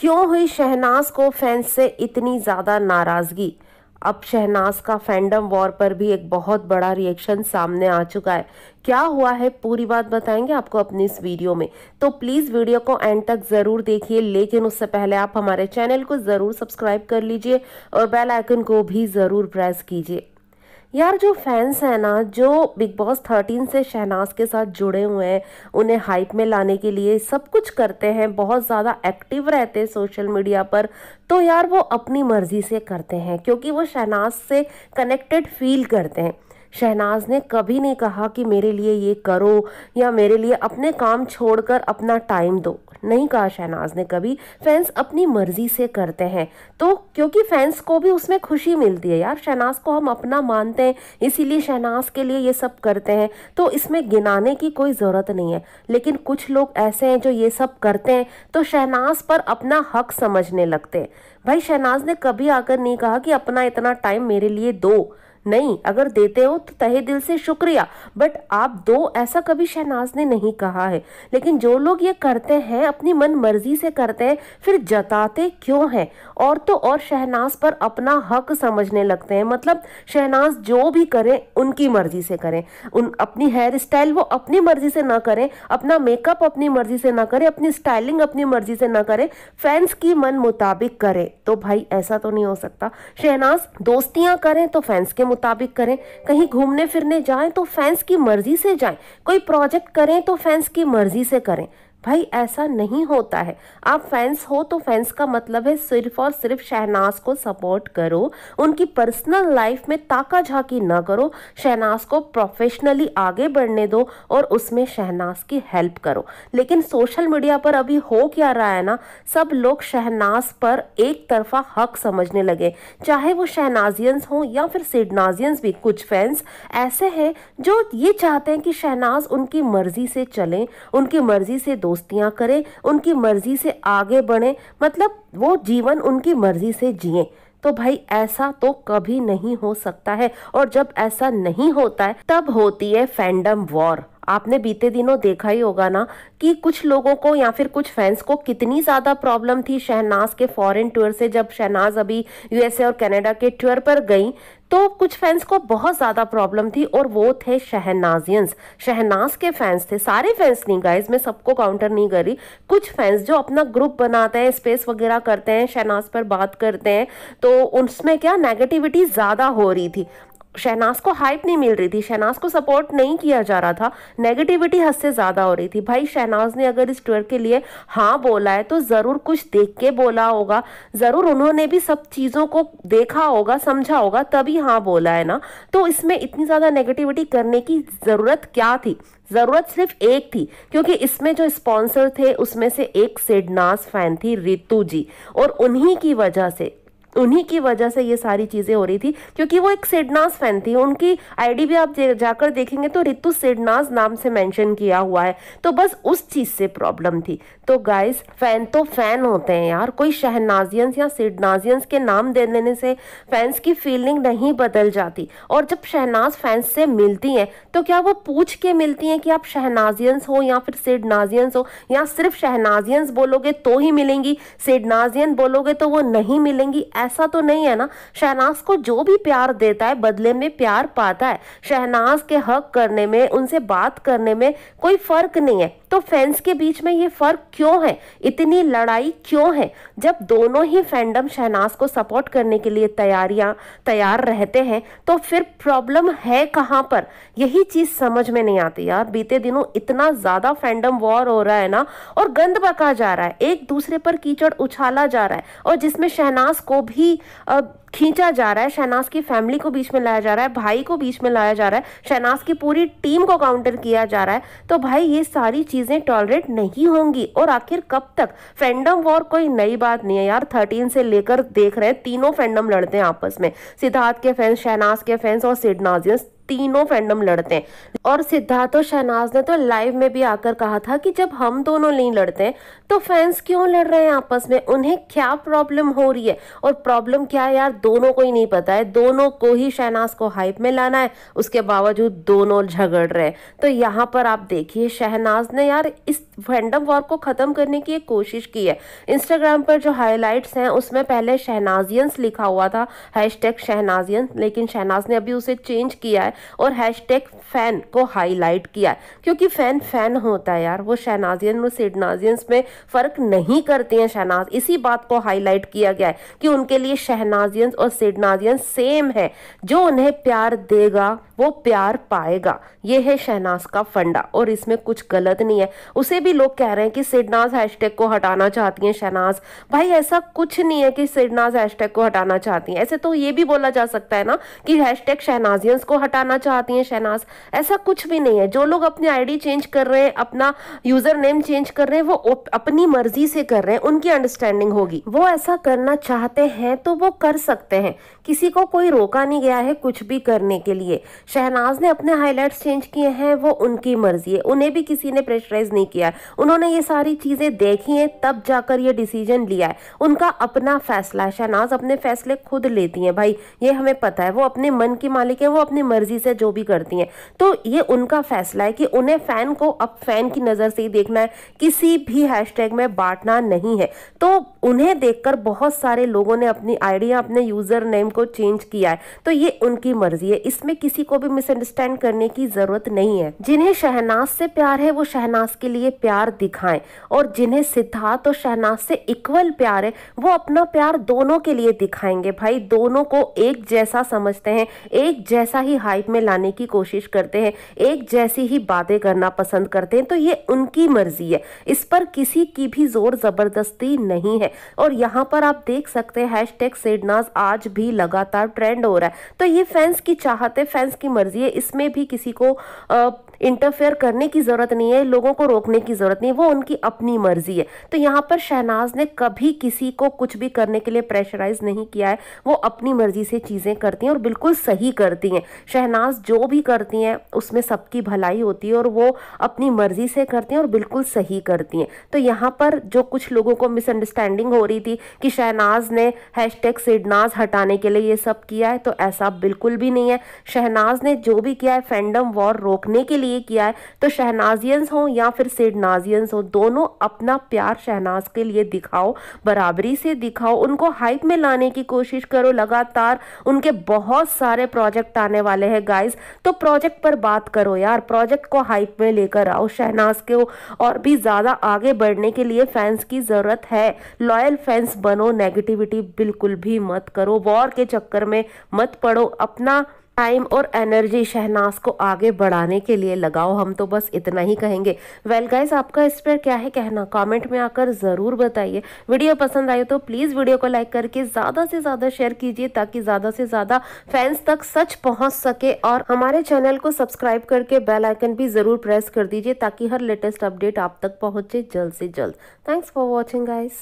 क्यों हुई शहनाज को फैंस से इतनी ज़्यादा नाराज़गी अब शहनाज का फैंडम वॉर पर भी एक बहुत बड़ा रिएक्शन सामने आ चुका है क्या हुआ है पूरी बात बताएंगे आपको अपनी इस वीडियो में तो प्लीज़ वीडियो को एंड तक ज़रूर देखिए लेकिन उससे पहले आप हमारे चैनल को ज़रूर सब्सक्राइब कर लीजिए और बेल आइकन को भी ज़रूर प्रेस कीजिए यार जो फैंस हैं ना जो बिग बॉस थर्टीन से शहनाज के साथ जुड़े हुए हैं उन्हें हाइप में लाने के लिए सब कुछ करते हैं बहुत ज़्यादा एक्टिव रहते हैं सोशल मीडिया पर तो यार वो अपनी मर्ज़ी से करते हैं क्योंकि वो शहनाज से कनेक्टेड फील करते हैं शहनाज ने कभी नहीं कहा कि मेरे लिए ये करो या मेरे लिए अपने काम छोड़कर अपना टाइम दो नहीं कहा शहनाज ने कभी फैंस अपनी मर्जी से करते हैं तो क्योंकि फैंस को भी उसमें खुशी मिलती है यार शहनाज को हम अपना मानते हैं इसीलिए शहनाज के लिए ये सब करते हैं तो इसमें गिनाने की कोई ज़रूरत नहीं है लेकिन कुछ लोग ऐसे हैं जो ये सब करते हैं तो शहनाज पर अपना हक समझने लगते हैं भाई शहनाज ने कभी आकर नहीं कहा कि अपना इतना टाइम मेरे लिए दो नहीं अगर देते हो तो तहे दिल से शुक्रिया बट आप दो ऐसा कभी शहनाज ने नहीं कहा है लेकिन जो लोग ये करते हैं अपनी मन मर्जी से करते हैं फिर जताते क्यों हैं और तो और शहनाज पर अपना हक समझने लगते हैं मतलब शहनाज जो भी करें उनकी मर्जी से करें उन अपनी हेयर स्टाइल वो अपनी मर्जी से ना करें अपना मेकअप अपनी मर्जी से ना करें अपनी स्टाइलिंग अपनी मर्जी से ना करें फैंस की मन मुताबिक करें तो भाई ऐसा तो नहीं हो सकता शहनाज दोस्तियां करें तो फैंस के मुताबिक करें कहीं घूमने फिरने जाएं तो फैंस की मर्जी से जाएं कोई प्रोजेक्ट करें तो फैंस की मर्जी से करें भाई ऐसा नहीं होता है आप फैंस हो तो फैंस का मतलब है सिर्फ और सिर्फ शहनाज को सपोर्ट करो उनकी पर्सनल लाइफ में ताका झाकी ना करो शहनाज को प्रोफेशनली आगे बढ़ने दो और उसमें शहनाज की हेल्प करो लेकिन सोशल मीडिया पर अभी हो क्या रहा है ना सब लोग शहनाज पर एक तरफा हक समझने लगे चाहे वो शहनाजियंस हों या फिर सिडनाजियंस भी कुछ फैंस ऐसे हैं जो ये चाहते हैं कि शहनाज उनकी मर्जी से चलें उनकी मर्जी से दोस्तियां करें उनकी मर्ज़ी से आगे बढ़ें मतलब वो जीवन उनकी मर्ज़ी से जिए तो भाई ऐसा तो कभी नहीं हो सकता है और जब ऐसा नहीं होता है तब होती है फैंडम वॉर आपने बीते दिनों देखा ही होगा ना कि कुछ लोगों को या फिर कुछ फैंस को कितनी ज़्यादा प्रॉब्लम थी शहनाज के फॉरेन टूर से जब शहनाज अभी यूएसए और कनाडा के टूर पर गई तो कुछ फैंस को बहुत ज़्यादा प्रॉब्लम थी और वो थे शहनाजियंस शहनाज के फैंस थे सारे फैंस नहीं गाइज मैं सबको काउंटर नहीं करी कुछ फैंस जो अपना ग्रुप बनाते हैं स्पेस वगैरह करते हैं शहनाज पर बात करते हैं तो उसमें क्या नेगेटिविटी ज़्यादा हो रही थी शहनाज को हाइप नहीं मिल रही थी शहनाज को सपोर्ट नहीं किया जा रहा था नेगेटिविटी हद से ज़्यादा हो रही थी भाई शहनाज ने अगर इस टूर के लिए हाँ बोला है तो ज़रूर कुछ देख के बोला होगा ज़रूर उन्होंने भी सब चीज़ों को देखा होगा समझा होगा तभी हाँ बोला है ना तो इसमें इतनी ज़्यादा नेगेटिविटी करने की ज़रूरत क्या थी ज़रूरत सिर्फ एक थी क्योंकि इसमें जो स्पॉन्सर थे उसमें से एक सिडनास फैन थी रितु जी और उन्हीं की वजह से उन्हीं की वजह से ये सारी चीज़ें हो रही थी क्योंकि वो एक सिडनास फैन थी उनकी आईडी भी आप जाकर देखेंगे तो रितु सिडनास नाम से मेंशन किया हुआ है तो बस उस चीज़ से प्रॉब्लम थी तो गाइस फैन तो फैन होते हैं यार कोई शहनाजियंस या सिडनाजियंस के नाम दे देने से फैंस की फीलिंग नहीं बदल जाती और जब शहनाज फैंस से मिलती हैं तो क्या वो पूछ के मिलती हैं कि आप शहनाजियंस हो या फिर सिडनाजियंस हो या सिर्फ शहनाजियंस बोलोगे तो ही मिलेंगी सिडनाजियन बोलोगे तो वो नहीं मिलेंगी ऐसा तो नहीं है ना शहनाज को जो भी प्यार देता है बदले में प्यार पाता है शहनाज के हक करने में उनसे बात करने में कोई फ़र्क नहीं है तो फैंस के बीच में ये फर्क क्यों है इतनी लड़ाई क्यों है जब दोनों ही फैंडम शहनाज को सपोर्ट करने के लिए तैयारियां तैयार रहते हैं तो फिर प्रॉब्लम है कहाँ पर यही चीज समझ में नहीं आती यार बीते दिनों इतना ज्यादा फैंडम वॉर हो रहा है ना और गंद बका जा रहा है एक दूसरे पर कीचड़ उछाला जा रहा है और जिसमें शहनाज को भी आ, खींचा जा रहा है शहनाज की फैमिली को बीच में लाया जा रहा है भाई को बीच में लाया जा रहा है शहनाज की पूरी टीम को काउंटर किया जा रहा है तो भाई ये सारी चीज़ें टॉलरेट नहीं होंगी और आखिर कब तक फैंडम वॉर कोई नई बात नहीं है यार थर्टीन से लेकर देख रहे हैं तीनों फैंडम लड़ते हैं आपस में सिद्धार्थ के फैंस शहनाज के फैंस और सिडनाजियंस तीनों फैंडम लड़ते हैं और सिद्धार्थ और शहनाज ने तो लाइव में भी आकर कहा था कि जब हम दोनों नहीं लड़ते हैं तो फैंस क्यों लड़ रहे हैं आपस में उन्हें क्या प्रॉब्लम हो रही है और प्रॉब्लम क्या है यार दोनों को ही नहीं पता है दोनों को ही शहनाज को हाइप में लाना है उसके बावजूद दोनों झगड़ रहे हैं तो यहाँ पर आप देखिए शहनाज ने यार इस फैंडम वॉर को ख़त्म करने की एक कोशिश की है इंस्टाग्राम पर जो हाईलाइट्स हैं उसमें पहले शहनाजियंस लिखा हुआ था हैश टैग लेकिन शहनाज ने अभी उसे चेंज किया है और हैशटैग फ़ैन को हाईलाइट किया है क्योंकि फ़ैन फ़ैन होता है यार वो शहनाजियन और सिडनाजियंस में फ़र्क नहीं करते हैं शहनाज इसी बात को हाईलाइट किया गया है कि उनके लिए शहनाजियंस और सिडनाजियंस सेम है जो उन्हें प्यार देगा वो प्यार पाएगा ये है शहनाज का फंडा और इसमें कुछ गलत नहीं है उसे भी लोग कह रहे हैं कि सिडनाज हैशटैग को हटाना चाहती हैं शहनाज भाई ऐसा कुछ नहीं है कि सिडनाज हैशटैग को हटाना चाहती हैं ऐसे तो ये भी बोला जा सकता है ना कि हैशटैग शहनाजियंस को हटाना चाहती हैं शहनाज ऐसा कुछ भी नहीं है जो लोग अपनी आईडी चेंज कर रहे हैं अपना यूजर नेम चेंज कर रहे हैं वो अपनी मर्जी से कर रहे हैं उनकी अंडरस्टैंडिंग होगी वो ऐसा करना चाहते हैं तो वो कर सकते हैं किसी को कोई रोका नहीं गया है कुछ भी करने के लिए शहनाज ने अपने हाइलाइट्स चेंज किए हैं वो उनकी मर्जी है उन्हें भी किसी ने प्रेशराइज नहीं किया है उन्होंने ये सारी चीज़ें देखी हैं तब जाकर ये डिसीजन लिया है उनका अपना फैसला है शहनाज अपने फैसले खुद लेती हैं भाई ये हमें पता है वो अपने मन की मालिक है वो अपनी मर्जी से जो भी करती हैं तो ये उनका फैसला है कि उन्हें फ़ैन को अब फैन की नज़र से ही देखना है किसी भी हैशटैग में बांटना नहीं है तो उन्हें देखकर बहुत सारे लोगों ने अपनी आइडिया अपने यूज़र नेम को चेंज किया है तो ये उनकी मर्जी है इसमें किसी को भी मिसअंडरस्टैंड करने की जरूरत नहीं है जिन्हें शहनाज से प्यार है वो शहनाज के लिए प्यार दिखाएं और जिन्हें सिद्धार्थ और शहनाज से इक्वल प्यार है वो अपना प्यार दोनों के लिए दिखाएंगे भाई दोनों को एक जैसा समझते हैं एक जैसा ही हाइप में लाने की कोशिश करते हैं एक जैसी ही बातें करना पसंद करते हैं तो ये उनकी मर्जी है इस पर किसी की भी जोर जबरदस्ती नहीं है और यहाँ पर आप देख सकते हैं हैश टैग सेडनाज आज भी लग लगातार ट्रेंड हो रहा है तो ये फैंस की चाहत है फैंस की मर्जी है इसमें भी किसी को इंटरफेयर करने की ज़रूरत नहीं है लोगों को रोकने की ज़रूरत नहीं है वो उनकी अपनी मर्जी है तो यहाँ पर शहनाज ने कभी किसी को कुछ भी करने के लिए प्रेशराइज नहीं किया है वो अपनी मर्जी से चीज़ें करती हैं और बिल्कुल सही करती हैं शहनाज जो भी करती हैं उसमें सबकी भलाई होती है और वो अपनी मर्जी से करती हैं और बिल्कुल सही करती हैं तो यहाँ पर जो कुछ लोगों को मिसअंडरस्टैंडिंग हो रही थी कि शहनाज ने हैश टैग हटाने के लिए पहले ये सब किया है तो ऐसा बिल्कुल भी नहीं है शहनाज ने जो भी किया है फैंडम वॉर रोकने के लिए किया है तो शहनाजियंस हों या फिर सिडनाजियंस हों दोनों अपना प्यार शहनाज के लिए दिखाओ बराबरी से दिखाओ उनको हाइप में लाने की कोशिश करो लगातार उनके बहुत सारे प्रोजेक्ट आने वाले हैं गाइज तो प्रोजेक्ट पर बात करो यार प्रोजेक्ट को हाइप में लेकर आओ शहनाज के और भी ज़्यादा आगे बढ़ने के लिए फैंस की ज़रूरत है लॉयल फैंस बनो नेगेटिविटी बिल्कुल भी मत करो वॉर के चक्कर में मत पड़ो अपना टाइम और एनर्जी शहनाज को आगे बढ़ाने के लिए लगाओ हम तो बस इतना ही कहेंगे वेल well गाइस आपका इस पर क्या है कहना कमेंट में आकर ज़रूर बताइए वीडियो पसंद आए तो प्लीज़ वीडियो को लाइक करके ज़्यादा से ज़्यादा शेयर कीजिए ताकि ज़्यादा से ज़्यादा फैंस तक सच पहुंच सके और हमारे चैनल को सब्सक्राइब करके बेल आइकन भी ज़रूर प्रेस कर दीजिए ताकि हर लेटेस्ट अपडेट आप तक पहुँचे जल्द से जल्द थैंक्स फॉर वॉचिंग गाइस